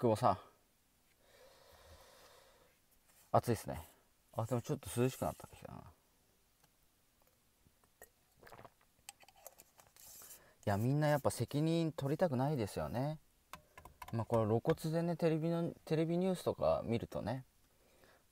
久保さん暑いですねあでもちょっと涼しくなったきたないやみんなやっぱ責任取りたくないですよねまあこれ露骨でねテレビのテレビニュースとか見るとね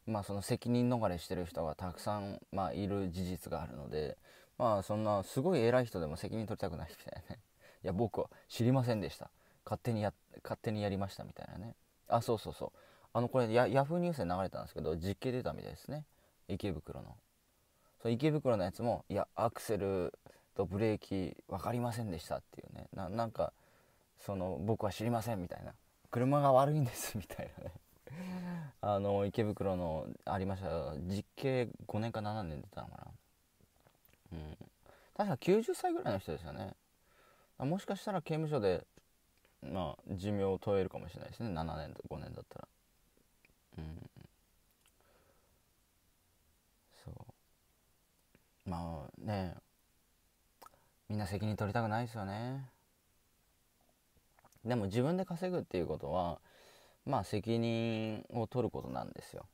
まあその責任逃れしてる人がたくさん、まあ、いる事実があるのでまあそんなすごい偉い人でも責任取りたくないみたいなねいや僕は知りませんでした勝手にや勝手にやりましたみたいなねあそうそうそうあのこれヤヤフーニュースで流れたんですけど実刑出たみたいですね池袋のそう池袋のやつもいやアクセルとブレーキ分かりませんでしたっていうねなんかその僕は知りませんみたいな車が悪いんですみたいなね あの池袋のありました実刑5年か7年出たのかなうん確か90歳ぐらいの人ですよねもしかしたら刑務所でまあ寿命を問えるかもしれないですね7年と5年だったらうんそうまあねみんな責任取りたくないですよねでも自分で稼ぐっていうことはまあ責任を取ることなんですよ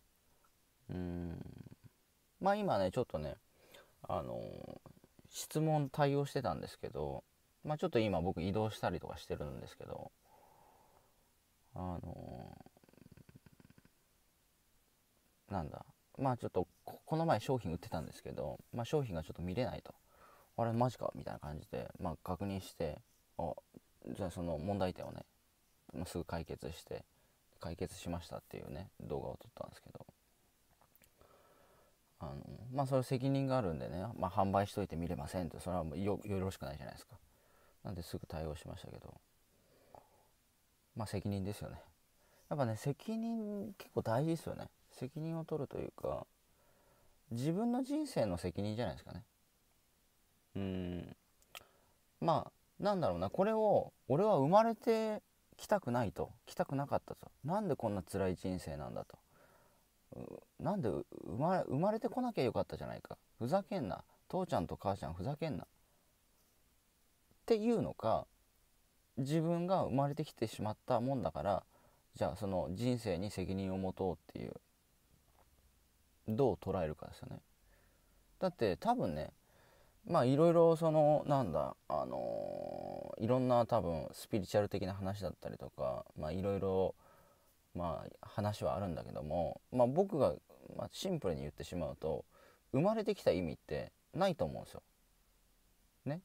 うんまあ今ねちょっとねあの質問対応してたんですけどまあ、ちょっと今僕移動したりとかしてるんですけどあのー、なんだまあちょっとこの前商品売ってたんですけど、まあ、商品がちょっと見れないとあれマジかみたいな感じで、まあ、確認してあじゃあその問題点をねすぐ解決して解決しましたっていうね動画を撮ったんですけどあのまあそれ責任があるんでね、まあ、販売しといて見れませんってそれはもうよよろしくないじゃないですか。なんですぐ対応しましたけどまあ責任ですよねやっぱね責任結構大事ですよね責任を取るというか自分の人生の責任じゃないですかねうんまあなんだろうなこれを俺は生まれてきたくないと来たくなかったとなんでこんな辛い人生なんだとなんで生まれてこなきゃよかったじゃないかふざけんな父ちゃんと母ちゃんふざけんなっていうのか自分が生まれてきてしまったもんだからじゃあその人生に責任を持とうっていうどう捉えるかですよね。だって多分ねまあいろいろそのなんだあのいろんな多分スピリチュアル的な話だったりとかまあいろいろまあ話はあるんだけどもまあ僕がまあシンプルに言ってしまうと生まれてきた意味ってないと思うんですよ。ね。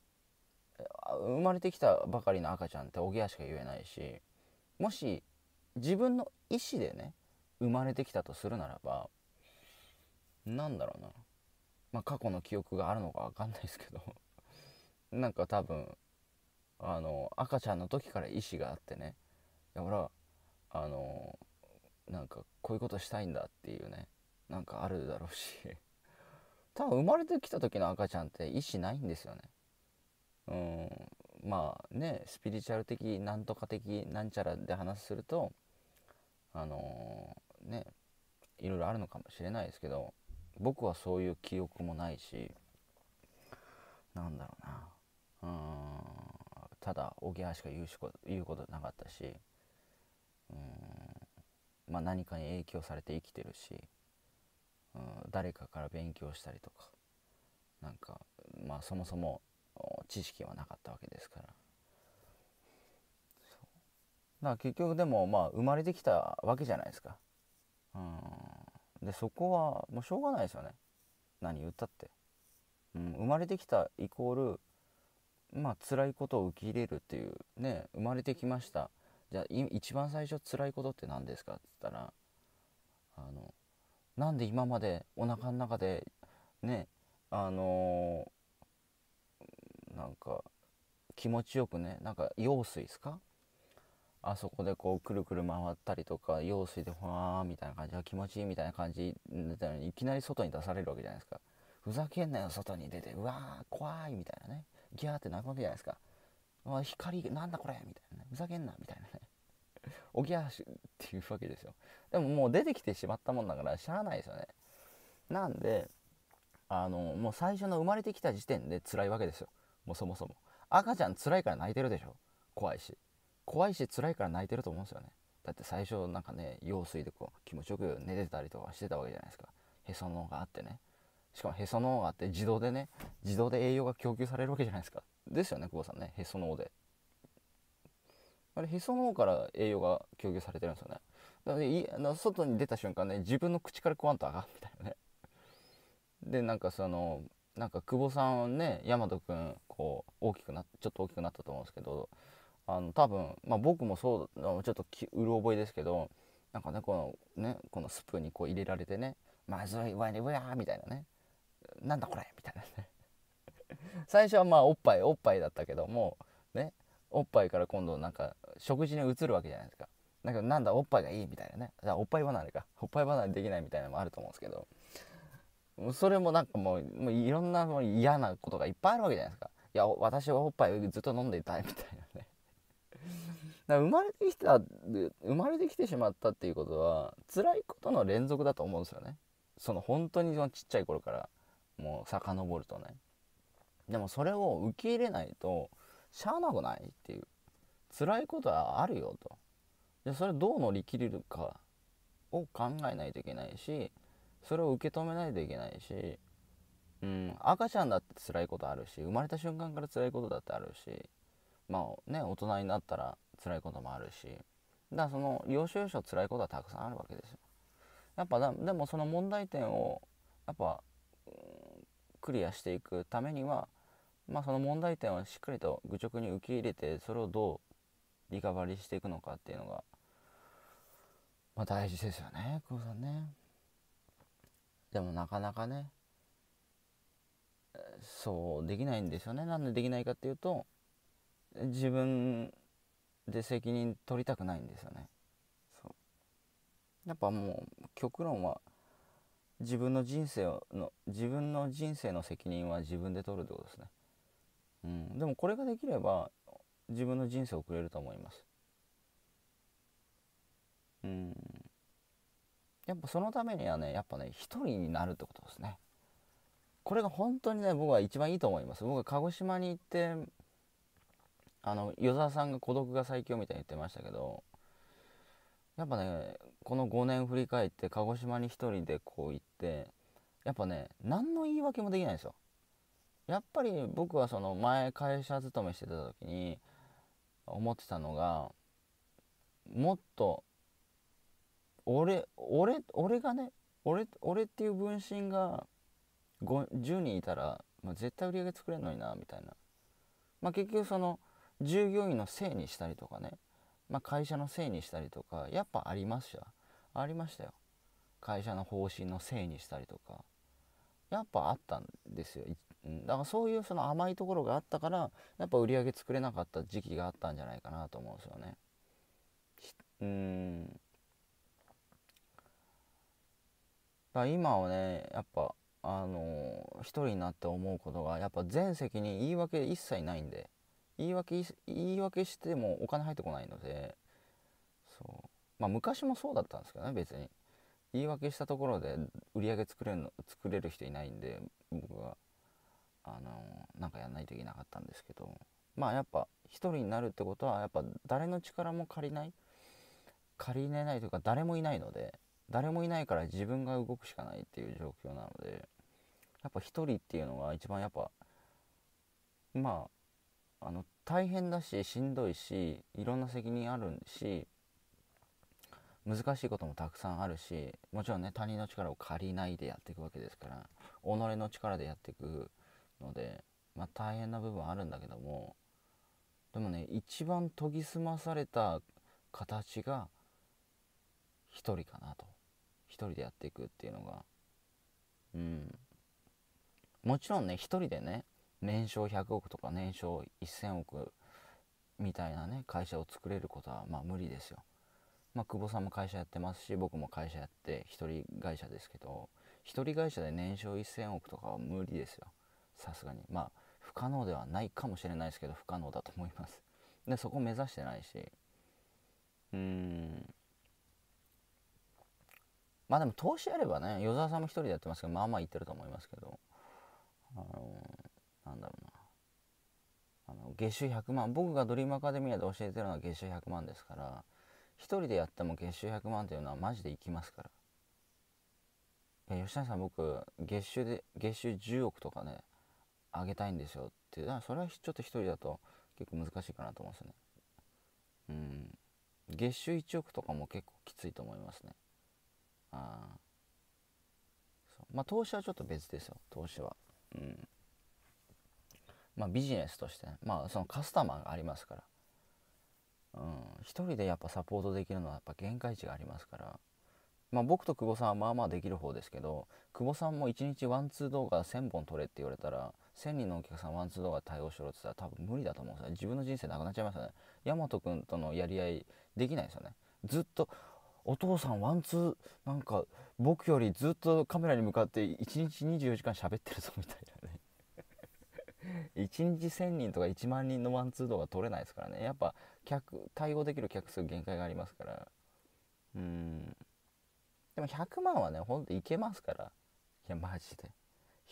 生まれてきたばかりの赤ちゃんっておぎやしか言えないしもし自分の意思でね生まれてきたとするならばなんだろうなまあ過去の記憶があるのか分かんないですけど なんか多分あの赤ちゃんの時から意思があってねいや俺はあのなんかこういうことしたいんだっていうねなんかあるだろうし 多分生まれてきた時の赤ちゃんって意思ないんですよねうん、まあねスピリチュアル的なんとか的なんちゃらで話するとあのー、ねいろいろあるのかもしれないですけど僕はそういう記憶もないしなんだろうなうんただおぎゃーしか言うしこ言うことなかったしうんまあ何かに影響されて生きてるしうん誰かから勉強したりとかなんかまあそもそも知識はなかったわけですから。だから結局でもまあ生まれてきたわけじゃないですか。うん、でそこはもうしょうがないですよね何言ったって、うん。生まれてきたイコールまあ辛いことを受け入れるっていうね生まれてきましたじゃあ一番最初辛いことって何ですかっつったらあのなんで今までおなかの中でねあのなんか気持ちよくねなんか用水ですかあそこでこうくるくる回ったりとか用水でふわーみたいな感じは気持ちいいみたいな感じたのにいきなり外に出されるわけじゃないですかふざけんなよ外に出てうわー怖いみたいなねギャーって泣くわけじゃないですかあ光なんだこれみたいなねふざけんなみたいなねおぎゃーしっていうわけですよでももう出てきてしまったもんだからしゃあないですよねなんであのもう最初の生まれてきた時点で辛いわけですよもうそもそも赤ちゃん辛いから泣いてるでしょ怖いし怖いし辛いから泣いてると思うんですよねだって最初なんかね用水でこう気持ちよく寝てたりとかしてたわけじゃないですかへその緒があってねしかもへその緒があって自動でね自動で栄養が供給されるわけじゃないですかですよね久保さんねへその緒であれへその緒から栄養が供給されてるんですよねだからいあの外に出た瞬間ね自分の口から食わんとあかんみたいなねでなんかそのなんか久保さんね大和君こう大きくなちょっと大きくなったと思うんですけどあの多分、まあ、僕もそうちょっとうる覚えですけどなんかねこのねこのスプーンにこう入れられてね「まずいわねうや」みたいなね「なんだこれ」みたいなね 最初はまあおっぱいおっぱいだったけどもねおっぱいから今度なんか食事に移るわけじゃないですか。だけどなんだおっぱいがいいみたいなねだからおっぱい離れかおっぱい離れできないみたいなのもあると思うんですけどそれもなんかもうもういろんなもう嫌なことがいっぱいあるわけじゃないですかいや私はおっぱいずっと飲んでいたいみたいなねだ生まれてきた生まれてきてしまったっていうことは辛いことの連続だと思うんですよねその本当にそのちっちゃい頃からもう遡るとねでもそれを受け入れないとしゃあなくないっていう辛いことはあるよとそれどう乗り切れるかを考えないといけないしそれを受け止めないといけないし、うん、赤ちゃんだって辛いことあるし生まれた瞬間から辛いことだってあるしまあね大人になったら辛いこともあるしだからその要所要所辛いことはたくさんあるわけですよ。やっぱだでもその問題点をやっぱ、うん、クリアしていくためには、まあ、その問題点をしっかりと愚直に受け入れてそれをどうリカバリーしていくのかっていうのが、まあ、大事ですよね久保さんね。でもなかなかねそうできないんですよねなんでできないかっていうと自分で責任取りたくないんですよねやっぱもう極論は自分の人生の自分の人生の責任は自分で取るってことですね、うん、でもこれができれば自分の人生を送れると思いますうんやっぱそのためにはねやっぱね一人になるってことですねこれが本当にね僕は一番いいと思います僕は鹿児島に行ってあの与沢さんが孤独が最強みたいに言ってましたけどやっぱねこの5年振り返って鹿児島に1人でこう行ってやっぱね何の言い訳もできないんですよやっぱり僕はその前会社勤めしてた時に思ってたのがもっと俺俺俺がね俺俺っていう分身が10人いたら、まあ、絶対売り上げ作れんのになみたいな、まあ、結局その従業員のせいにしたりとかね、まあ、会社のせいにしたりとかやっぱありましたありましたよ会社の方針のせいにしたりとかやっぱあったんですよだからそういうその甘いところがあったからやっぱ売り上げ作れなかった時期があったんじゃないかなと思うんですよねうん今はねやっぱあのー、一人になって思うことがやっぱ全席に言い訳一切ないんで言い訳言い訳してもお金入ってこないのでそうまあ昔もそうだったんですけどね別に言い訳したところで売り上げ作れるの作れる人いないんで僕はあのー、なんかやんないといけなかったんですけどまあやっぱ一人になるってことはやっぱ誰の力も借りない借りれないというか誰もいないので誰もいないから自分が動くしかないっていう状況なのでやっぱ一人っていうのが一番やっぱまああの大変だししんどいしいろんな責任あるし難しいこともたくさんあるしもちろんね他人の力を借りないでやっていくわけですから己の力でやっていくので、まあ、大変な部分はあるんだけどもでもね一番研ぎ澄まされた形が一人かなと人でやっていくっていうのがうんもちろんね1人でね年商100億とか年商1000億みたいなね会社を作れることはまあ無理ですよ。まあ、久保さんも会社やってますし僕も会社やって一人会社ですけど一人会社で年商1,000億とかは無理ですよさすがにまあ不可能ではないかもしれないですけど不可能だと思いますでそこ目指してないしうーんまあでも投資やればね与沢さんも一人でやってますけどまあまあいってると思いますけどあのー、なんだろうなあの月収100万僕がドリームアカデミアで教えてるのは月収100万ですから一人でやっても月収100万というのはマジでいきますからいや吉谷さん僕月収で月収10億とかねあげたいんですよっていう、それはちょっと一人だと結構難しいかなと思うんですよねうん月収1億とかも結構きついと思いますねあまあ投資はちょっと別ですよ投資はうんまあビジネスとしてねまあそのカスタマーがありますからうん一人でやっぱサポートできるのはやっぱ限界値がありますからまあ僕と久保さんはまあまあできる方ですけど久保さんも1日ワンツー動画1000本撮れって言われたら1000人のお客さんワンツー動画対応しろって言ったら多分無理だと思うんですよ自分の人生なくなっちゃいますよね大和君とのやり合いできないですよねずっとお父さんワンツーなんか僕よりずっとカメラに向かって1日24時間喋ってるぞみたいなね1 日1000人とか1万人のワンツー動画撮れないですからねやっぱ客対応できる客数限界がありますからうんでも100万はねほんといけますからいやマジで1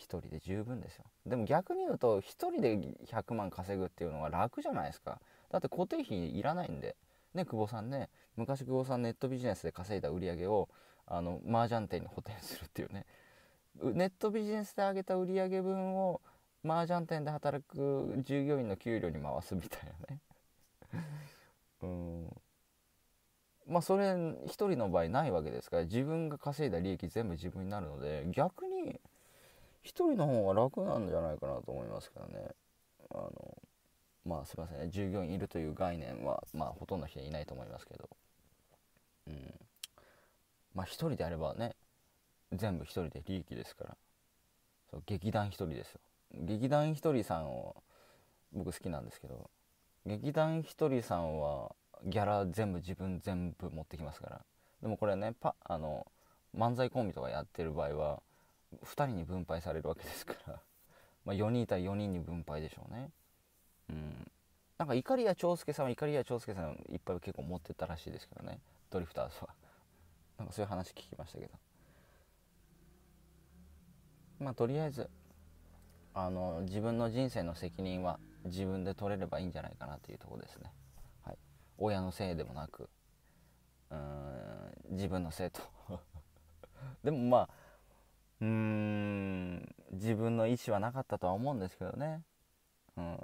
人で十分ですよでも逆に言うと1人で100万稼ぐっていうのは楽じゃないですかだって固定費いらないんでね、久保さんね昔久保さんネットビジネスで稼いだ売り上げをあの麻雀店に補填するっていうねネットビジネスで上げた売り上げ分を麻雀店で働く従業員の給料に回すみたいなね うんまあそれ1人の場合ないわけですから自分が稼いだ利益全部自分になるので逆に1人の方が楽なんじゃないかなと思いますけどねあのまあすいませんね従業員いるという概念はまあほとんどの人いないと思いますけどうんまあ1人であればね全部1人で利益ですからそう劇団1人ですよ劇団一人さんを僕好きなんですけど劇団一人さんはギャラ全部自分全部持ってきますからでもこれねパあの漫才コンビとかやってる場合は2人に分配されるわけですからま4人いたら4人に分配でしょうねうん、なんか怒りや長介さんは怒りや長介さんいっぱい結構持ってたらしいですけどねドリフターズは なんかそういう話聞きましたけどまあとりあえずあの自分の人生の責任は自分で取れればいいんじゃないかなというとこですね、はい、親のせいでもなくうん自分のせいと でもまあうん自分の意思はなかったとは思うんですけどねうん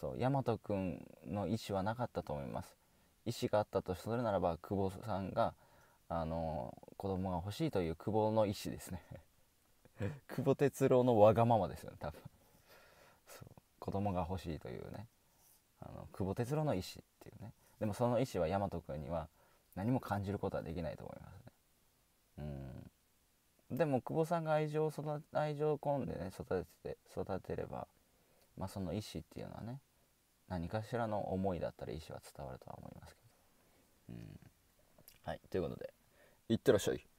そう大和くんの意思はなかったと思います意思があったとするならば久保さんがあの子供が欲しいという久保の意思ですね 久保哲郎のわがままですよね多分そう子供が欲しいというねあの久保哲郎の意思っていうねでもその意思は大和くんには何も感じることはできないと思いますねうんでも久保さんが愛情を育愛情を込んでね育てて育てればまあその意思っていうのはね何かしらの思いだったり意思は伝わるとは思いますけど。うん、はいということでいってらっしゃい。